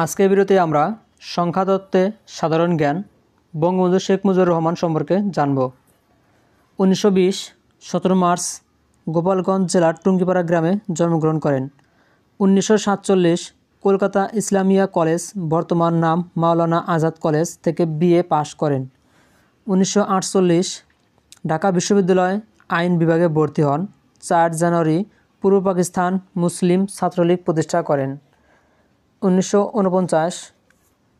আজকের বিরতি আমরা সংখ্যাতত্ত্বে সাধারণ জ্ঞান বঙ্গবন্ধু শেখ মুজিবুর রহমান সম্পর্কে জানব উনিশশো বিশ সতেরো মার্চ গোপালগঞ্জ জেলার টুঙ্গিপাড়া গ্রামে জন্মগ্রহণ করেন উনিশশো সাতচল্লিশ কলকাতা ইসলামিয়া কলেজ বর্তমান নাম মাওলানা আজাদ কলেজ থেকে বিএ পাশ করেন উনিশশো আটচল্লিশ ঢাকা বিশ্ববিদ্যালয় আইন বিভাগে ভর্তি হন চার জানুয়ারি পূর্ব পাকিস্তান মুসলিম ছাত্রলীগ প্রতিষ্ঠা করেন উনিশশো উনপঞ্চাশ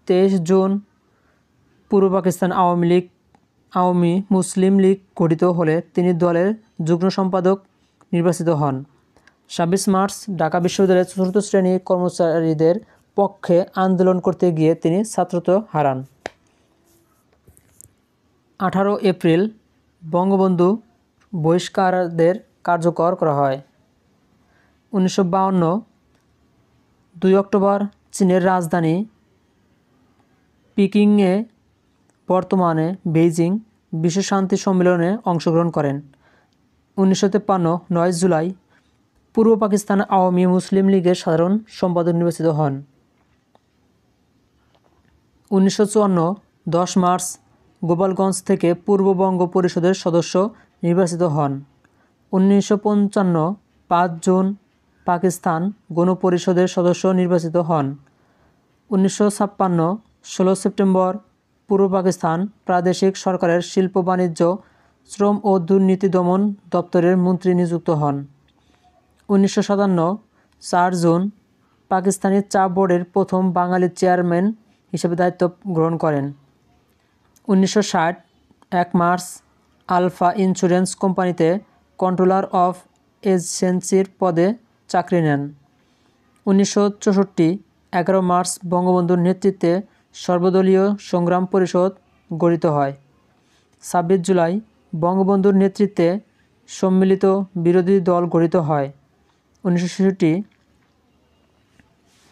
তেইশ জুন পূর্ব পাকিস্তান আওয়ামী লীগ আওয়ামী মুসলিম লীগ গঠিত হলে তিনি দলের যুগ্ম সম্পাদক নির্বাচিত হন ছাব্বিশ মার্চ ঢাকা বিশ্ববিদ্যালয়ের চতুর্থ শ্রেণী কর্মচারীদের পক্ষে আন্দোলন করতে গিয়ে তিনি ছাত্রত্ব হারান আঠারো এপ্রিল বঙ্গবন্ধু বহিষ্কারদের কার্যকর করা হয় উনিশশো দুই অক্টোবর চীনের রাজধানী পিকিংয়ে বর্তমানে বেইজিং বিশ্ব শান্তি সম্মেলনে অংশগ্রহণ করেন উনিশশো তেপ্পান্ন নয় জুলাই পূর্ব পাকিস্তান আওয়ামী মুসলিম লীগের সাধারণ সম্পাদক নির্বাচিত হন উনিশশো চুয়ান্ন দশ মার্চ গোপালগঞ্জ থেকে পূর্ববঙ্গ পরিষদের সদস্য নির্বাচিত হন উনিশশো পঞ্চান্ন পাঁচ জুন পাকিস্তান গণপরিষদের সদস্য নির্বাচিত হন উনিশশো ছাপ্পান্ন ষোলো সেপ্টেম্বর পূর্ব পাকিস্তান প্রাদেশিক সরকারের শিল্প বাণিজ্য শ্রম ও দুর্নীতি দমন দপ্তরের মন্ত্রী নিযুক্ত হন উনিশশো সাতান্ন চার জুন পাকিস্তানি চা বোর্ডের প্রথম বাঙালি চেয়ারম্যান হিসেবে দায়িত্ব গ্রহণ করেন উনিশশো ষাট এক মার্চ আলফা ইন্স্যুরেন্স কোম্পানিতে কন্ট্রোলার অফ এজেন্সির পদে চাকরি নেন উনিশশো চৌষট্টি এগারো মার্চ বঙ্গবন্ধুর নেতৃত্বে সর্বদলীয় সংগ্রাম পরিষদ গঠিত হয় ছাব্বিশ জুলাই বঙ্গবন্ধুর নেতৃত্বে সম্মিলিত বিরোধী দল গঠিত হয় উনিশশো ছেষট্টি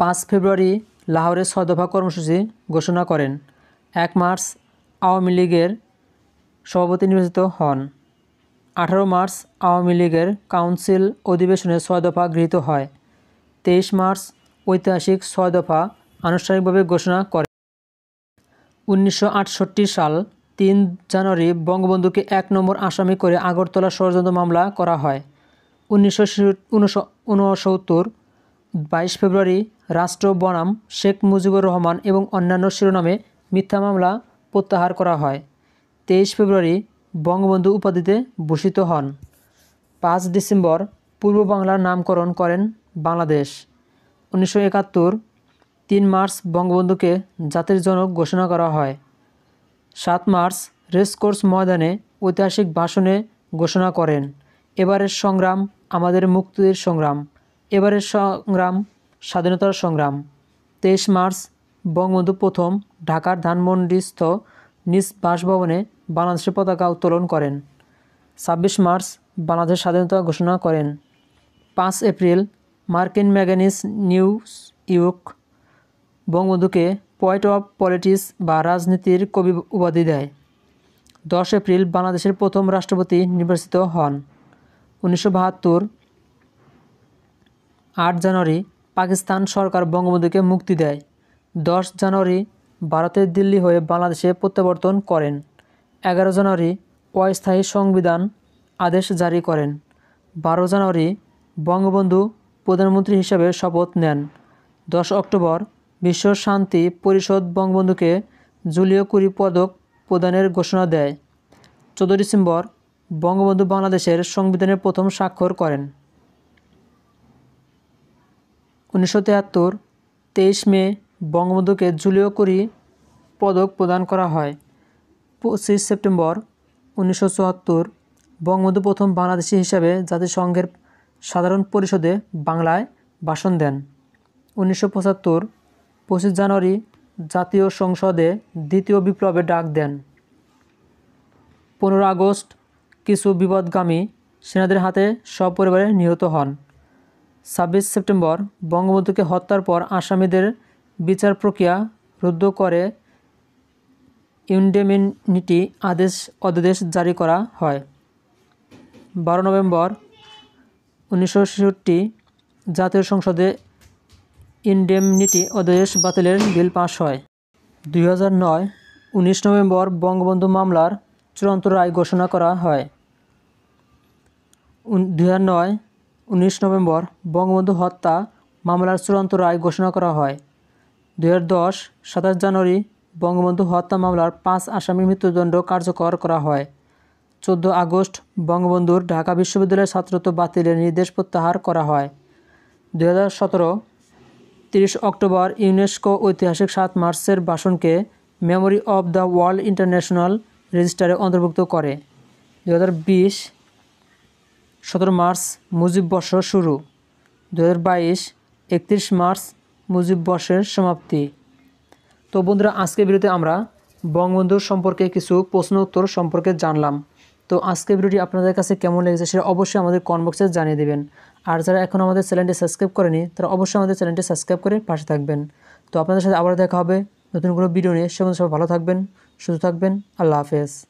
পাঁচ ফেব্রুয়ারি লাহোরে ছদফা কর্মসূচি ঘোষণা করেন এক মার্চ আওয়ামী লীগের সভাপতি নির্বাচিত হন আঠারো মার্চ আওয়ামী লীগের কাউন্সিল অধিবেশনে ছয় দফা গৃহীত হয় তেইশ মার্চ ঐতিহাসিক ছয় দফা আনুষ্ঠানিকভাবে ঘোষণা করে উনিশশো সাল তিন জানুয়ারি বঙ্গবন্ধুকে এক নম্বর আসামি করে আগরতলা ষড়যন্ত্র মামলা করা হয় উনিশশো উনসত্তর বাইশ ফেব্রুয়ারি রাষ্ট্র বনাম শেখ মুজিবুর রহমান এবং অন্যান্য শিরোনামে মিথ্যা মামলা প্রত্যাহার করা হয় তেইশ ফেব্রুয়ারি বঙ্গবন্ধু উপাধিতে ভূষিত হন পাঁচ ডিসেম্বর পূর্ব বাংলার নামকরণ করেন বাংলাদেশ উনিশশো একাত্তর তিন মার্চ বঙ্গবন্ধুকে জাতির জনক ঘোষণা করা হয় সাত মার্চ রেসকোর্স ময়দানে ঐতিহাসিক ভাষণে ঘোষণা করেন এবারের সংগ্রাম আমাদের মুক্তির সংগ্রাম এবারের সংগ্রাম স্বাধীনতার সংগ্রাম তেইশ মার্চ বঙ্গবন্ধু প্রথম ঢাকার ধানমন্ডিস্থ নিজ বাসভবনে বাংলাদেশের পতাকা উত্তোলন করেন ছাব্বিশ মার্চ বাংলাদেশ স্বাধীনতা ঘোষণা করেন পাঁচ এপ্রিল মার্কিন ম্যাগানিস নিউ ইউক বঙ্গবন্ধুকে পয়েন্ট অফ পলিটিক্স বা রাজনীতির কবি উপাধি দেয় দশ এপ্রিল বাংলাদেশের প্রথম রাষ্ট্রপতি নির্বাচিত হন উনিশশো বাহাত্তর আট জানুয়ারি পাকিস্তান সরকার বঙ্গবন্ধুকে মুক্তি দেয় দশ জানুয়ারি ভারতের দিল্লি হয়ে বাংলাদেশে প্রত্যাবর্তন করেন এগারো জানুয়ারি অস্থায়ী সংবিধান আদেশ জারি করেন বারো জানুয়ারি বঙ্গবন্ধু প্রধানমন্ত্রী হিসেবে শপথ নেন দশ অক্টোবর বিশ্ব শান্তি পরিষদ বঙ্গবন্ধুকে জুলিও কুরি পদক প্রদানের ঘোষণা দেয় চোদ্দ ডিসেম্বর বঙ্গবন্ধু বাংলাদেশের সংবিধানের প্রথম স্বাক্ষর করেন উনিশশো তেহাত্তর তেইশ মে বঙ্গবন্ধুকে জুলিও কুরি পদক প্রদান করা হয় পঁচিশ সেপ্টেম্বর উনিশশো চুয়াত্তর বঙ্গবন্ধু প্রথম বাংলাদেশি হিসাবে জাতিসংঘের সাধারণ পরিষদে বাংলায় ভাষণ দেন উনিশশো পঁচাত্তর পঁচিশ জানুয়ারি জাতীয় সংসদে দ্বিতীয় বিপ্লবে ডাক দেন পনেরো আগস্ট কিছু বিপদগামী সেনাদের হাতে সপরিবারে নিহত হন ছাব্বিশ সেপ্টেম্বর বঙ্গবন্ধুকে হত্যার পর আসামিদের বিচার প্রক্রিয়া রুদ্ধ করে ইন্ডেমিনিটি আদেশ অধ্যাদেশ জারি করা হয় বারো নভেম্বর উনিশশো জাতীয় সংসদে ইন্ডেমনিটি অধ্যাদেশ বাতিলের বিল পাশ হয় দুই হাজার নয় উনিশ নভেম্বর বঙ্গবন্ধু মামলার চূড়ান্ত রায় ঘোষণা করা হয় দুই হাজার নয় উনিশ নভেম্বর বঙ্গবন্ধু হত্যা মামলার চূড়ান্ত রায় ঘোষণা করা হয় দুই হাজার দশ সাতাশ জানুয়ারি বঙ্গবন্ধু হত্যা মামলার পাঁচ আসামির মৃত্যুদণ্ড কার্যকর করা হয় চোদ্দ আগস্ট বঙ্গবন্ধুর ঢাকা বিশ্ববিদ্যালয়ের ছাত্রত্ব বাতিলের নির্দেশ প্রত্যাহার করা হয় দু হাজার সতেরো তিরিশ অক্টোবর ইউনেস্কো ঐতিহাসিক সাত মার্চের ভাষণকে memory of the world international রেজিস্টারে অন্তর্ভুক্ত করে দু হাজার বিশ সতেরো মার্চ মুজিব বর্ষ শুরু দু হাজার বাইশ একত্রিশ মার্চ মুজিব বর্ষের সমাপ্তি তো বন্ধুরা আজকে ভিডিওতে আমরা বঙ্গবন্ধুর সম্পর্কে কিছু প্রশ্ন উত্তর সম্পর্কে জানলাম তো আজকে ভিডিওটি আপনাদের কাছে কেমন লেগেছে সেটা অবশ্যই আমাদের বক্সে জানিয়ে দেবেন আর যারা এখন আমাদের চ্যানেলটি সাবস্ক্রাইব করেনি তারা অবশ্যই আমাদের চ্যানেলটি সাবস্ক্রাইব করে পাশে থাকবেন তো আপনাদের সাথে আবার দেখা হবে নতুন কোনো ভিডিও নিয়ে সেগুলো সব ভালো থাকবেন সুস্থ থাকবেন আল্লাহ হাফেজ